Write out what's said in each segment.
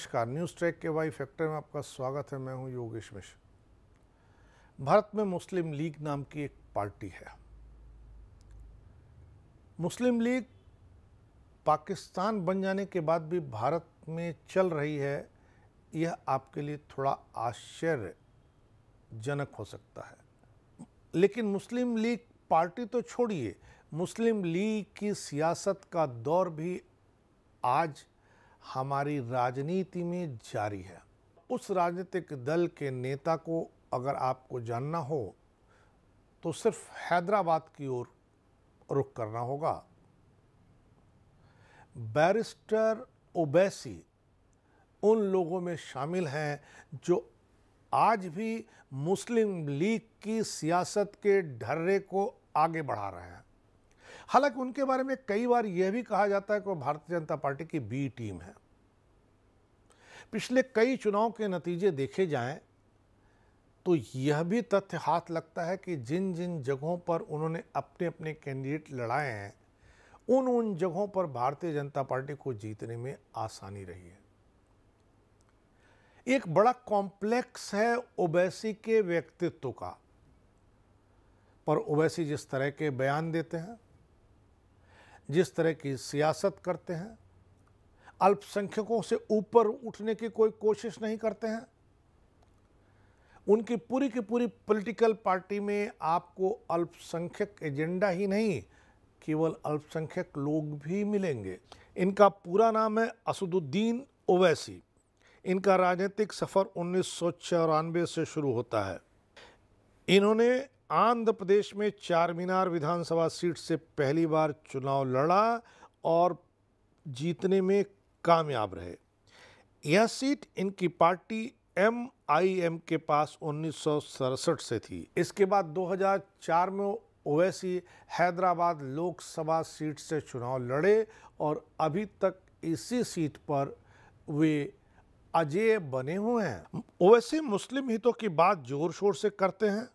नमस्कार news track के Y factor में आपका स्वागत है मैं हूं योगेश मिश्र भारत में मुस्लिम लीग नाम की एक पार्टी है मुस्लिम लीग पाकिस्तान बन जाने के बाद भी भारत में चल रही है यह आपके लिए थोड़ा आश्चर्यजनक हो सकता है लेकिन मुस्लिम लीग पार्टी तो छोड़िए मुस्लिम लीग की सियासत का दौर भी आज हमारी राजनीति में जारी है उस राजनीतिक दल के नेता को अगर आपको जानना हो तो सिर्फ हैदराबाद की ओर रुख करना होगा बैरिस्टर ओबैसी उन लोगों में शामिल हैं जो आज भी मुस्लिम लीग की सियासत के ढर्रे को आगे बढ़ा रहे हैं हालांकि उनके बारे में कई बार यह भी कहा जाता है कि वो भारतीय जनता पार्टी की बी टीम है पिछले कई चुनाव के नतीजे देखे जाएं तो यह भी तथ्य हाथ लगता है कि जिन जिन जगहों पर उन्होंने अपने अपने कैंडिडेट लड़ाए हैं उन उन जगहों पर भारतीय जनता पार्टी को जीतने में आसानी रही है एक बड़ा कॉम्प्लेक्स है ओबैसी के व्यक्तित्व का पर ओबैसी जिस तरह के बयान देते हैं जिस तरह की सियासत करते हैं अल्पसंख्यकों से ऊपर उठने की कोई कोशिश नहीं करते हैं उनकी पूरी की पूरी पॉलिटिकल पार्टी में आपको अल्पसंख्यक एजेंडा ही नहीं केवल अल्पसंख्यक लोग भी मिलेंगे इनका पूरा नाम है असदुद्दीन ओवैसी इनका राजनीतिक सफ़र उन्नीस से शुरू होता है इन्होंने आंध्र प्रदेश में चार मीनार विधानसभा सीट से पहली बार चुनाव लड़ा और जीतने में कामयाब रहे यह सीट इनकी पार्टी एम आई एम के पास उन्नीस से थी इसके बाद 2004 में ओवैसी हैदराबाद लोकसभा सीट से चुनाव लड़े और अभी तक इसी सीट पर वे अजय बने हुए हैं ओवैसी मुस्लिम हितों की बात जोर शोर से करते हैं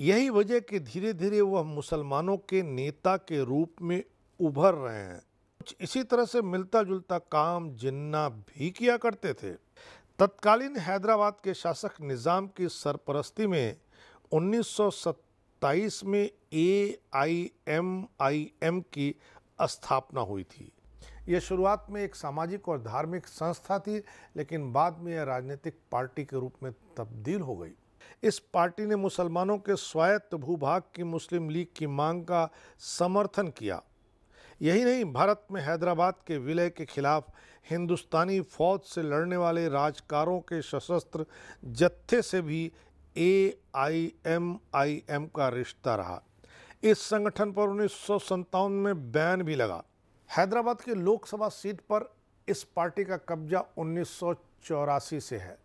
यही वजह कि धीरे धीरे वह मुसलमानों के नेता के रूप में उभर रहे हैं कुछ इसी तरह से मिलता जुलता काम जिन्ना भी किया करते थे तत्कालीन हैदराबाद के शासक निज़ाम की सरपरस्ती में 1927 में ए आई एम आई एम की स्थापना हुई थी यह शुरुआत में एक सामाजिक और धार्मिक संस्था थी लेकिन बाद में यह राजनीतिक पार्टी के रूप में तब्दील हो गई इस पार्टी ने मुसलमानों के स्वायत्त भूभाग की मुस्लिम लीग की मांग का समर्थन किया यही नहीं भारत में हैदराबाद के विलय के खिलाफ हिंदुस्तानी फौज से लड़ने वाले राजकारों के सशस्त्र जत्थे से भी ए आई एम आई एम का रिश्ता रहा इस संगठन पर उन्नीस में बैन भी लगा हैदराबाद की लोकसभा सीट पर इस पार्टी का कब्जा उन्नीस से है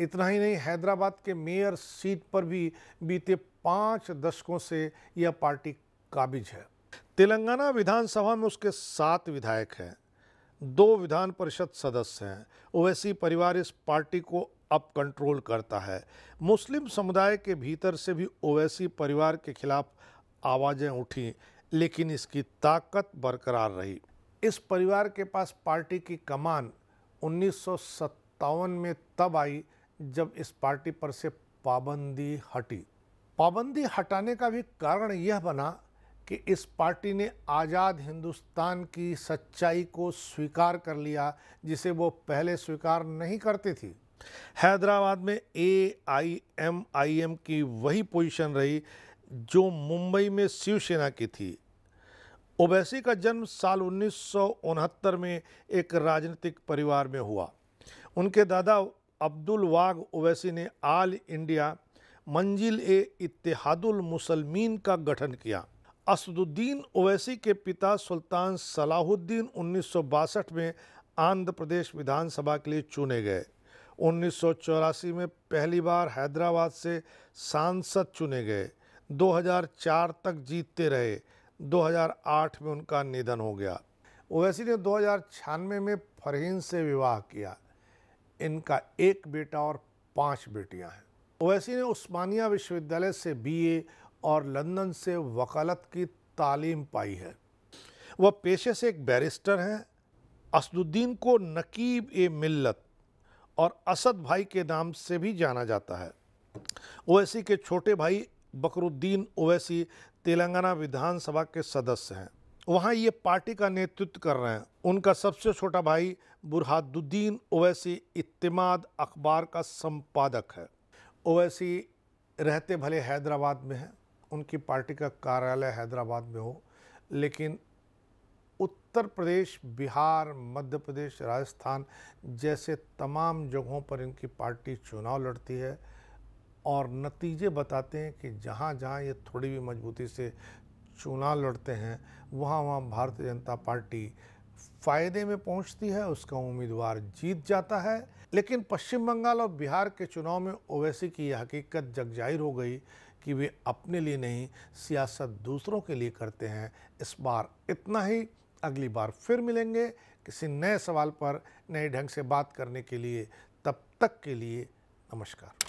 इतना ही नहीं हैदराबाद के मेयर सीट पर भी बीते पाँच दशकों से यह पार्टी काबिज है तेलंगाना विधानसभा में उसके सात विधायक हैं दो विधान परिषद सदस्य हैं ओवैसी परिवार इस पार्टी को अब कंट्रोल करता है मुस्लिम समुदाय के भीतर से भी ओवैसी परिवार के खिलाफ आवाज़ें उठी लेकिन इसकी ताकत बरकरार रही इस परिवार के पास पार्टी की कमान उन्नीस में तब आई जब इस पार्टी पर से पाबंदी हटी पाबंदी हटाने का भी कारण यह बना कि इस पार्टी ने आज़ाद हिंदुस्तान की सच्चाई को स्वीकार कर लिया जिसे वो पहले स्वीकार नहीं करती थी हैदराबाद में ए आई एम आई एम की वही पोजीशन रही जो मुंबई में शिवसेना की थी ओबैसी का जन्म साल उन्नीस में एक राजनीतिक परिवार में हुआ उनके दादा अब्दुल वाग ओवैसी ने आल इंडिया मंजिल ए इतिहादुल मुसलमीन का गठन किया असदुद्दीन ओवैसी के पिता सुल्तान सलाहुद्दीन उन्नीस में आंध्र प्रदेश विधानसभा के लिए चुने गए उन्नीस में पहली बार हैदराबाद से सांसद चुने गए 2004 तक जीतते रहे 2008 में उनका निधन हो गया ओवैसी ने दो में फरहीन से विवाह किया इनका एक बेटा और पांच बेटियां हैं ओवैसी ने उस्मानिया विश्वविद्यालय से बीए और लंदन से वकालत की तालीम पाई है वह पेशे से एक बैरिस्टर हैं असदुद्दीन को नकीब ए मिल्लत और असद भाई के नाम से भी जाना जाता है ओवैसी के छोटे भाई बकरुद्दीन ओवैसी तेलंगाना विधानसभा के सदस्य हैं वहाँ ये पार्टी का नेतृत्व कर रहे हैं उनका सबसे छोटा भाई बुरहादुद्दीन ओवैसी इतमाद अखबार का संपादक है ओवैसी रहते भले हैदराबाद में हैं उनकी पार्टी का कार्यालय हैदराबाद में हो लेकिन उत्तर प्रदेश बिहार मध्य प्रदेश राजस्थान जैसे तमाम जगहों पर इनकी पार्टी चुनाव लड़ती है और नतीजे बताते हैं कि जहाँ जहाँ ये थोड़ी भी मजबूती से चुनाव लड़ते हैं वहाँ वहाँ भारतीय जनता पार्टी फायदे में पहुँचती है उसका उम्मीदवार जीत जाता है लेकिन पश्चिम बंगाल और बिहार के चुनाव में ओवैसी की यह हकीकत जग जाहिर हो गई कि वे अपने लिए नहीं सियासत दूसरों के लिए करते हैं इस बार इतना ही अगली बार फिर मिलेंगे किसी नए सवाल पर नए ढंग से बात करने के लिए तब तक के लिए नमस्कार